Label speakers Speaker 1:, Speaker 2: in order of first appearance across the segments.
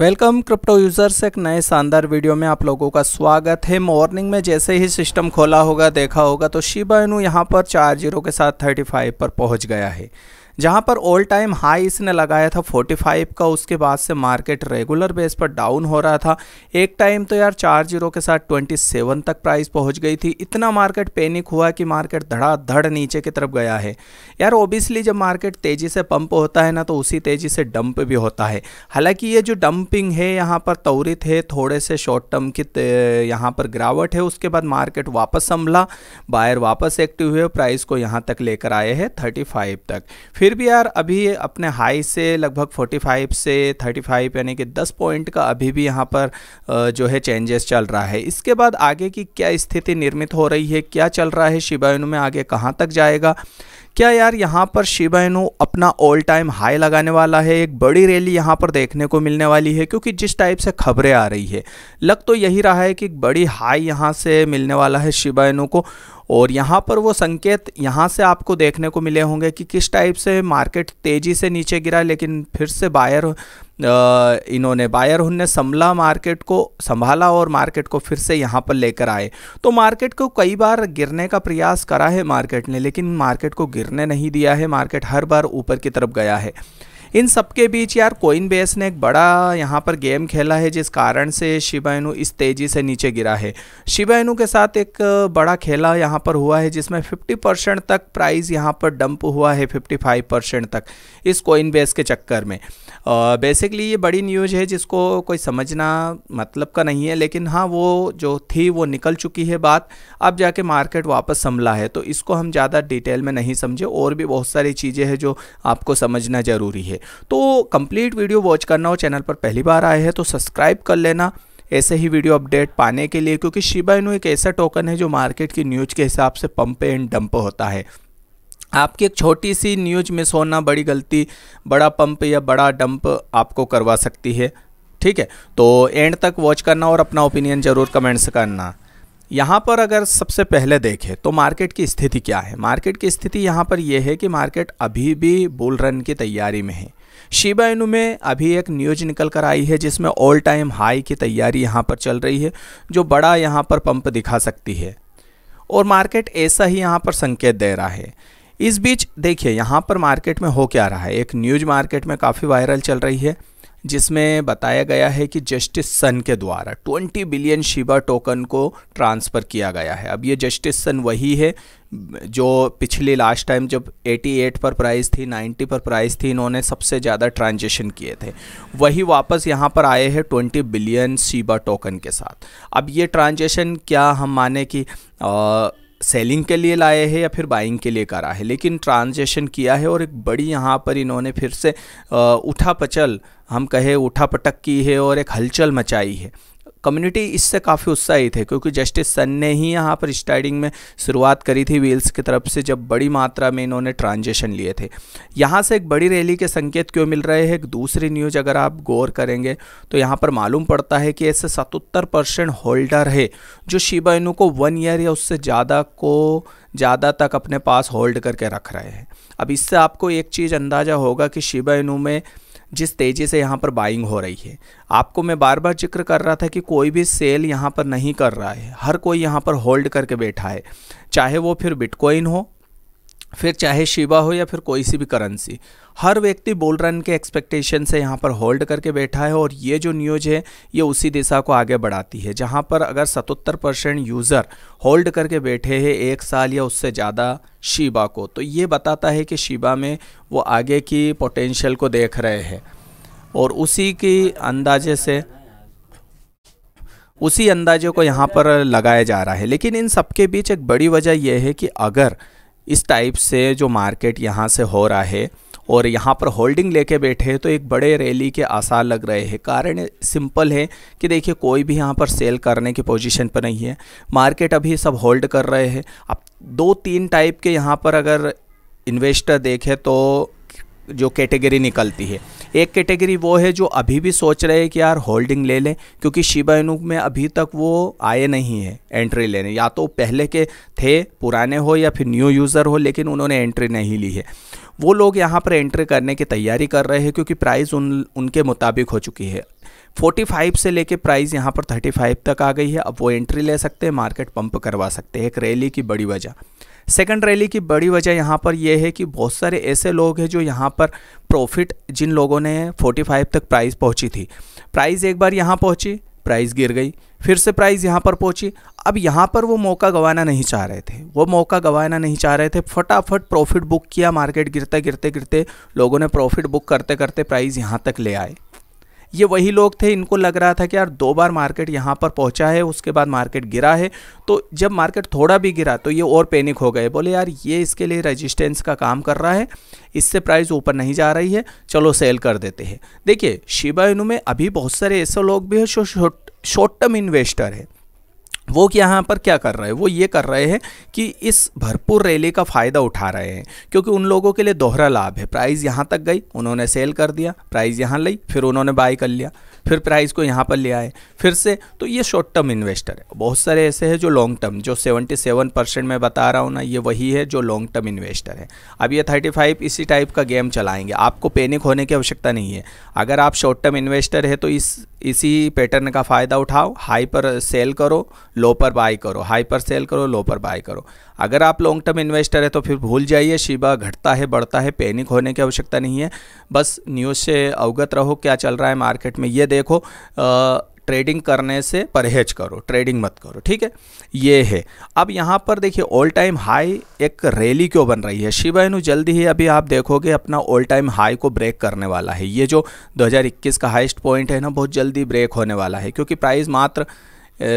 Speaker 1: welcome crypto users एक नए शानदार वीडियो में आप लोगों का स्वागत है मॉर्निंग में जैसे ही सिस्टम खोला होगा देखा होगा तो शिबा इनू यहाँ पर चार जीरो के साथ थर्टी फाइव पर पहुँच गया है जहां पर ऑल टाइम हाई इसने लगाया था 45 का उसके बाद से मार्केट रेगुलर बेस पर डाउन हो रहा था एक टाइम तो यार चार जीरो के साथ 27 तक प्राइस पहुंच गई थी इतना मार्केट पैनिक हुआ कि मार्केट धड़ाधड़ नीचे की तरफ गया है यार ओबियसली जब मार्केट तेज़ी से पंप होता है ना तो उसी तेज़ी से डंप भी होता है हालांकि ये जो डंपिंग है यहाँ पर त्वरित है थोड़े से शॉर्ट टर्म की यहाँ पर गिरावट है उसके बाद मार्केट वापस संभला बायर वापस एक्टिव हुए प्राइस को यहाँ तक लेकर आए हैं थर्टी तक फिर फिर भी यार अभी अपने हाई से लगभग 45 से 35 यानी कि 10 पॉइंट का अभी भी यहाँ पर जो है चेंजेस चल रहा है इसके बाद आगे की क्या स्थिति निर्मित हो रही है क्या चल रहा है शिबाइनु में आगे कहाँ तक जाएगा क्या यार यहाँ पर शिबाइनो अपना ऑल टाइम हाई लगाने वाला है एक बड़ी रैली यहाँ पर देखने को मिलने वाली है क्योंकि जिस टाइप से खबरें आ रही है लग तो यही रहा है कि बड़ी हाई यहाँ से मिलने वाला है शिबाइनो को और यहाँ पर वो संकेत यहाँ से आपको देखने को मिले होंगे कि किस टाइप से मार्केट तेज़ी से नीचे गिरा लेकिन फिर से बायर इन्होंने बायर ने संभला मार्केट को संभाला और मार्केट को फिर से यहाँ पर लेकर आए तो मार्केट को कई बार गिरने का प्रयास करा है मार्केट ने लेकिन मार्केट को गिरने नहीं दिया है मार्केट हर बार ऊपर की तरफ गया है इन सब के बीच यार कोइन बेस ने एक बड़ा यहाँ पर गेम खेला है जिस कारण से शिबाइनु इस तेज़ी से नीचे गिरा है शिबाइनु के साथ एक बड़ा खेला यहाँ पर हुआ है जिसमें 50 परसेंट तक प्राइस यहाँ पर डंप हुआ है 55 परसेंट तक इस कोइन बेस के चक्कर में बेसिकली ये बड़ी न्यूज़ है जिसको कोई समझना मतलब का नहीं है लेकिन हाँ वो जो थी वो निकल चुकी है बात अब जाके मार्केट वापस संभला है तो इसको हम ज़्यादा डिटेल में नहीं समझे और भी बहुत सारी चीज़ें हैं जो आपको समझना ज़रूरी है तो कंप्लीट वीडियो वॉच करना हो चैनल पर पहली बार आए हैं तो सब्सक्राइब कर लेना ऐसे ही वीडियो अपडेट पाने के लिए क्योंकि शिबा इनू एक ऐसा टोकन है जो मार्केट की न्यूज के हिसाब से पंप एंड डंप होता है आपकी एक छोटी सी न्यूज मिस होना बड़ी गलती बड़ा पंप या बड़ा डंप आपको करवा सकती है ठीक है तो एंड तक वॉच करना और अपना ओपिनियन ज़रूर कमेंट्स करना यहाँ पर अगर सबसे पहले देखें तो मार्केट की स्थिति क्या है मार्केट की स्थिति यहाँ पर यह है कि मार्केट अभी भी बुल रन की तैयारी में है शिबा इनू में अभी एक न्यूज निकल कर आई है जिसमें ऑल टाइम हाई की तैयारी यहाँ पर चल रही है जो बड़ा यहाँ पर पंप दिखा सकती है और मार्केट ऐसा ही यहाँ पर संकेत दे रहा है इस बीच देखिए यहाँ पर मार्केट में हो क्या रहा है एक न्यूज मार्केट में काफ़ी वायरल चल रही है जिसमें बताया गया है कि जस्टिस सन के द्वारा 20 बिलियन शिबा टोकन को ट्रांसफ़र किया गया है अब ये जस्टिस सन वही है जो पिछली लास्ट टाइम जब 88 पर प्राइस थी 90 पर प्राइस थी इन्होंने सबसे ज़्यादा ट्रांजेक्शन किए थे वही वापस यहाँ पर आए हैं 20 बिलियन शिबा टोकन के साथ अब ये ट्रांजेक्शन क्या हम माने कि आ, सेलिंग के लिए लाए हैं या फिर बाइंग के लिए करा है लेकिन ट्रांजेक्शन किया है और एक बड़ी यहाँ पर इन्होंने फिर से उठा पचल हम कहे उठा पटक की है और एक हलचल मचाई है कम्युनिटी इससे काफ़ी उत्साहित है क्योंकि जस्टिस सन ने ही यहाँ पर स्टार्टिंग में शुरुआत करी थी व्हील्स की तरफ से जब बड़ी मात्रा में इन्होंने ट्रांजेक्शन लिए थे यहाँ से एक बड़ी रैली के संकेत क्यों मिल रहे हैं दूसरी न्यूज़ अगर आप गौर करेंगे तो यहाँ पर मालूम पड़ता है कि ऐसे सतहत्तर परसेंट होल्डर है जो शिबा इनू को वन ईयर या उससे ज़्यादा को ज़्यादा तक अपने पास होल्ड करके रख रहे हैं अब इससे आपको एक चीज़ अंदाज़ा होगा कि शिबा इनू में जिस तेज़ी से यहाँ पर बाइंग हो रही है आपको मैं बार बार जिक्र कर रहा था कि कोई भी सेल यहाँ पर नहीं कर रहा है हर कोई यहाँ पर होल्ड करके बैठा है चाहे वो फिर बिटकॉइन हो फिर चाहे शिवा हो या फिर कोई सी भी करेंसी हर व्यक्ति बोल रन के एक्सपेक्टेशन से यहाँ पर होल्ड करके बैठा है और ये जो न्यूज है ये उसी दिशा को आगे बढ़ाती है जहाँ पर अगर 77 परसेंट यूज़र होल्ड करके बैठे हैं एक साल या उससे ज़्यादा शिबा को तो ये बताता है कि शिबा में वो आगे की पोटेंशियल को देख रहे हैं और उसी के अंदाजे से उसी अंदाजे को यहाँ पर लगाया जा रहा है लेकिन इन सबके बीच एक बड़ी वजह यह है कि अगर इस टाइप से जो मार्केट यहाँ से हो रहा है और यहाँ पर होल्डिंग लेके बैठे हैं तो एक बड़े रैली के आसार लग रहे हैं कारण सिंपल है कि देखिए कोई भी यहाँ पर सेल करने की पोजीशन पर नहीं है मार्केट अभी सब होल्ड कर रहे हैं अब दो तीन टाइप के यहाँ पर अगर इन्वेस्टर देखे तो जो कैटेगरी निकलती है एक कैटेगरी वो है जो अभी भी सोच रहे हैं कि यार होल्डिंग ले लें क्योंकि शिबा इनुक में अभी तक वो आए नहीं है एंट्री लेने या तो पहले के थे पुराने हो या फिर न्यू यूज़र हो लेकिन उन्होंने एंट्री नहीं ली है वो लोग यहाँ पर एंट्री करने की तैयारी कर रहे हैं क्योंकि प्राइस उन उनके मुताबिक हो चुकी है 45 से लेके प्राइस यहाँ पर 35 तक आ गई है अब वो एंट्री ले सकते हैं मार्केट पंप करवा सकते हैं एक रैली की बड़ी वजह सेकंड रैली की बड़ी वजह यहाँ पर यह है कि बहुत सारे ऐसे लोग हैं जो यहाँ पर प्रॉफिट जिन लोगों ने 45 तक प्राइस पहुँची थी प्राइस एक बार यहाँ पहुँची प्राइस गिर गई फिर से प्राइस यहाँ पर पहुँची अब यहाँ पर वो मौका गंवाना नहीं चाह रहे थे वो मौका गंवाना नहीं चाह रहे थे फटाफट प्रॉफिट बुक किया मार्केट गिरते गिरते गिरते लोगों ने प्रॉफिट बुक करते करते प्राइस यहाँ तक ले आए ये वही लोग थे इनको लग रहा था कि यार दो बार मार्केट यहाँ पर पहुँचा है उसके बाद मार्केट गिरा है तो जब मार्केट थोड़ा भी गिरा तो ये और पैनिक हो गए बोले यार ये इसके लिए रजिस्टेंस का काम कर रहा है इससे प्राइस ऊपर नहीं जा रही है चलो सेल कर देते हैं देखिए शिबा इनू में अभी बहुत सारे ऐसे लोग भी हैं जो शॉर्ट टर्म इन्वेस्टर है वो यहाँ पर क्या कर रहे हैं वो ये कर रहे हैं कि इस भरपूर रैली का फ़ायदा उठा रहे हैं क्योंकि उन लोगों के लिए दोहरा लाभ है प्राइस यहाँ तक गई उन्होंने सेल कर दिया प्राइस यहाँ ली फिर उन्होंने बाय कर लिया फिर प्राइस को यहाँ पर ले आए फिर से तो ये शॉर्ट टर्म इन्वेस्टर है बहुत सारे ऐसे हैं जो लॉन्ग टर्म जो 77 परसेंट मैं बता रहा हूँ ना ये वही है जो लॉन्ग टर्म इन्वेस्टर है अब ये 35 इसी टाइप का गेम चलाएंगे आपको पैनिक होने की आवश्यकता नहीं है अगर आप शॉर्ट टर्म इन्वेस्टर है तो इस इसी पैटर्न का फ़ायदा उठाओ हाई पर सेल करो लो पर बाई करो हाई पर सेल करो लो पर बाई करो अगर आप लॉन्ग टर्म इन्वेस्टर है तो फिर भूल जाइए शिबा घटता है बढ़ता है पैनिक होने की आवश्यकता नहीं है बस न्यूज़ से अवगत रहो क्या चल रहा है मार्केट में ये देखो आ, ट्रेडिंग करने से परहेज करो ट्रेडिंग मत करो ठीक है ये है अब यहाँ पर देखिए ऑल टाइम हाई एक रैली क्यों बन रही है शिबाइनु जल्दी ही अभी आप देखोगे अपना ऑल टाइम हाई को ब्रेक करने वाला है ये जो 2021 का हाइस्ट पॉइंट है ना बहुत जल्दी ब्रेक होने वाला है क्योंकि प्राइस मात्र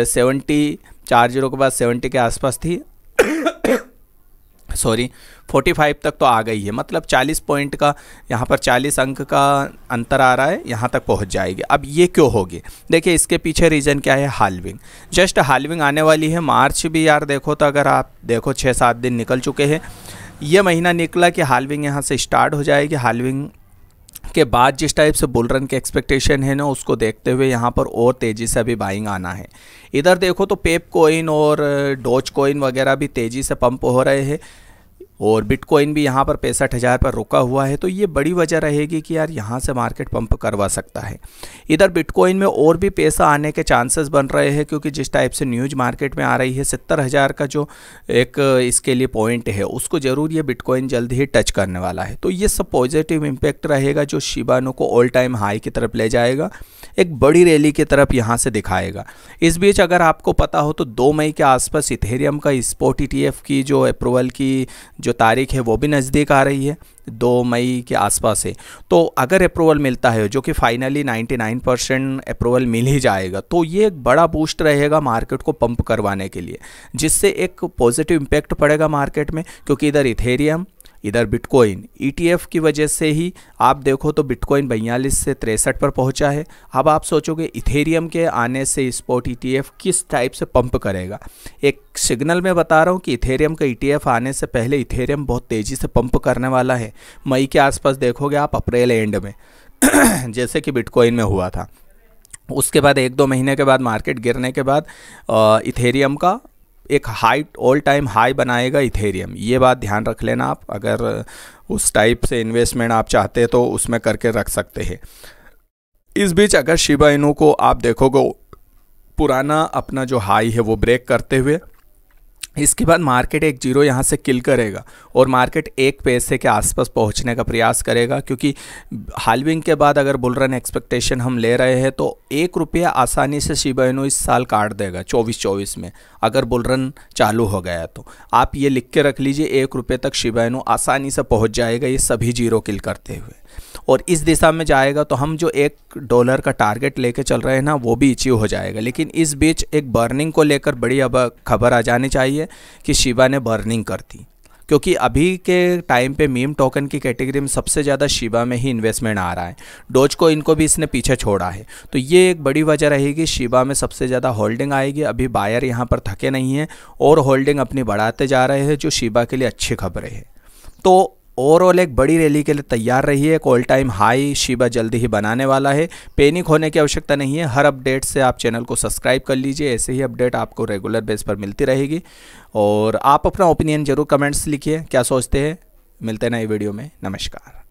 Speaker 1: सेवेंटी चार जीरो के बाद सेवेंटी के आसपास थी सॉरी 45 तक तो आ गई है मतलब 40 पॉइंट का यहाँ पर 40 अंक का अंतर आ रहा है यहाँ तक पहुँच जाएगी अब ये क्यों होगी देखिए इसके पीछे रीज़न क्या है हालविंग जस्ट हालविंग आने वाली है मार्च भी यार देखो तो अगर आप देखो छः सात दिन निकल चुके हैं ये महीना निकला कि हालविंग यहाँ से स्टार्ट हो जाएगी हालविंग के बाद जिस टाइप से बुल रन के एक्सपेक्टेशन है ना उसको देखते हुए यहाँ पर और तेज़ी से अभी बाइंग आना है इधर देखो तो पेप कोइन और डोज कोइन वगैरह भी तेज़ी से पंप हो रहे हैं और बिटकॉइन भी यहाँ पर पैंसठ हज़ार पर रुका हुआ है तो ये बड़ी वजह रहेगी कि यार यहाँ से मार्केट पंप करवा सकता है इधर बिटकॉइन में और भी पैसा आने के चांसेस बन रहे हैं क्योंकि जिस टाइप से न्यूज मार्केट में आ रही है सत्तर हज़ार का जो एक इसके लिए पॉइंट है उसको ज़रूर ये बिटकॉइन जल्द ही टच करने वाला है तो ये सब पॉजिटिव इम्पैक्ट रहेगा जो शिबानों को ऑल टाइम हाई की तरफ ले जाएगा एक बड़ी रैली की तरफ यहाँ से दिखाएगा इस बीच अगर आपको पता हो तो दो मई के आसपास इथेरियम का स्पोट ई e की जो अप्रूवल की जो तारीख है वो भी नज़दीक आ रही है दो मई के आसपास है तो अगर अप्रूवल मिलता है जो कि फाइनली 99 परसेंट अप्रूवल मिल ही जाएगा तो ये एक बड़ा बूस्ट रहेगा मार्केट को पंप करवाने के लिए जिससे एक पॉजिटिव इम्पैक्ट पड़ेगा मार्केट में क्योंकि इधर इथेरियम इधर बिटकॉइन ईटीएफ e की वजह से ही आप देखो तो बिटकॉइन बयालीस से तिरसठ पर पहुंचा है अब आप सोचोगे इथेरियम के आने से स्पॉट ईटीएफ e किस टाइप से पंप करेगा एक सिग्नल में बता रहा हूँ कि इथेरियम का ईटीएफ e आने से पहले इथेरियम बहुत तेज़ी से पंप करने वाला है मई के आसपास देखोगे आप अप्रैल एंड में जैसे कि बिटकॉइन में हुआ था उसके बाद एक दो महीने के बाद मार्केट गिरने के बाद इथेरियम का एक हाई ऑल टाइम हाई बनाएगा इथेरियम ये बात ध्यान रख लेना आप अगर उस टाइप से इन्वेस्टमेंट आप चाहते हैं तो उसमें करके रख सकते हैं इस बीच अगर शिबा इनू को आप देखोगे पुराना अपना जो हाई है वो ब्रेक करते हुए इसके बाद मार्केट एक जीरो यहाँ से किल करेगा और मार्केट एक पैसे के आसपास पहुँचने का प्रयास करेगा क्योंकि हालविंग के बाद अगर बुल रन एक्सपेक्टेशन हम ले रहे हैं तो एक रुपया आसानी से शिबाइनो इस साल काट देगा चौबीस चौबीस में अगर बुल रन चालू हो गया तो आप ये लिख के रख लीजिए एक रुपये तक शिबाइनो आसानी से पहुँच जाएगा ये सभी जीरो किल करते हुए और इस दिशा में जाएगा तो हम जो एक डॉलर का टारगेट लेके चल रहे हैं ना वो भी अचीव हो जाएगा लेकिन इस बीच एक बर्निंग को लेकर बड़ी अब खबर आ जानी चाहिए कि शिवा ने बर्निंग कर दी क्योंकि अभी के टाइम पे मीम टोकन की कैटेगरी में सबसे ज़्यादा शिबा में ही इन्वेस्टमेंट आ रहा है डोज को इनको भी इसने पीछे छोड़ा है तो ये एक बड़ी वजह रहेगी शिबा में सबसे ज़्यादा होल्डिंग आएगी अभी बायर यहाँ पर थके नहीं हैं और होल्डिंग अपनी बढ़ाते जा रहे हैं जो शिबा के लिए अच्छी खबरें हैं तो ओवरऑल एक बड़ी रैली के लिए तैयार रही है एक ऑल टाइम हाई शिबा जल्दी ही बनाने वाला है पेनिक होने की आवश्यकता नहीं है हर अपडेट से आप चैनल को सब्सक्राइब कर लीजिए ऐसे ही अपडेट आपको रेगुलर बेस पर मिलती रहेगी और आप अपना ओपिनियन जरूर कमेंट्स लिखिए क्या सोचते हैं मिलते हैं नए वीडियो में नमस्कार